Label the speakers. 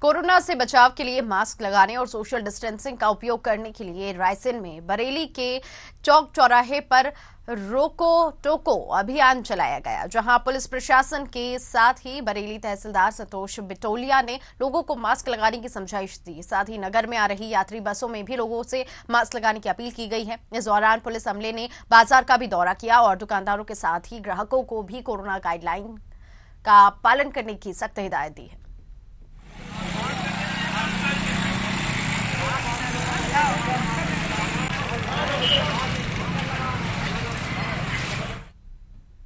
Speaker 1: corona से बचाव के लिए मास्क लगाने और सोशल डिस्टेंसिंग का उपयोग करने के लिए रायसेन में बरेली के चौक चौराहे पर रोको टोको अभियान चलाया गया जहां पुलिस प्रशासन के साथ ही बरेली तहसीलदार संतोष बिटोलिया ने लोगों को मास्क लगाने की समझाइश दी साथ ही नगर में आ रही यात्री बसों में भी लोगों से मास्क लगाने की अपील की गई है इस दौरान पुलिस अमले ने बाजार का भी दौरा किया और दुकानदारों के साथ ही ग्राहकों को भी कोरोना गाइडलाइन का पालन करने की सख्त हिदायत दी है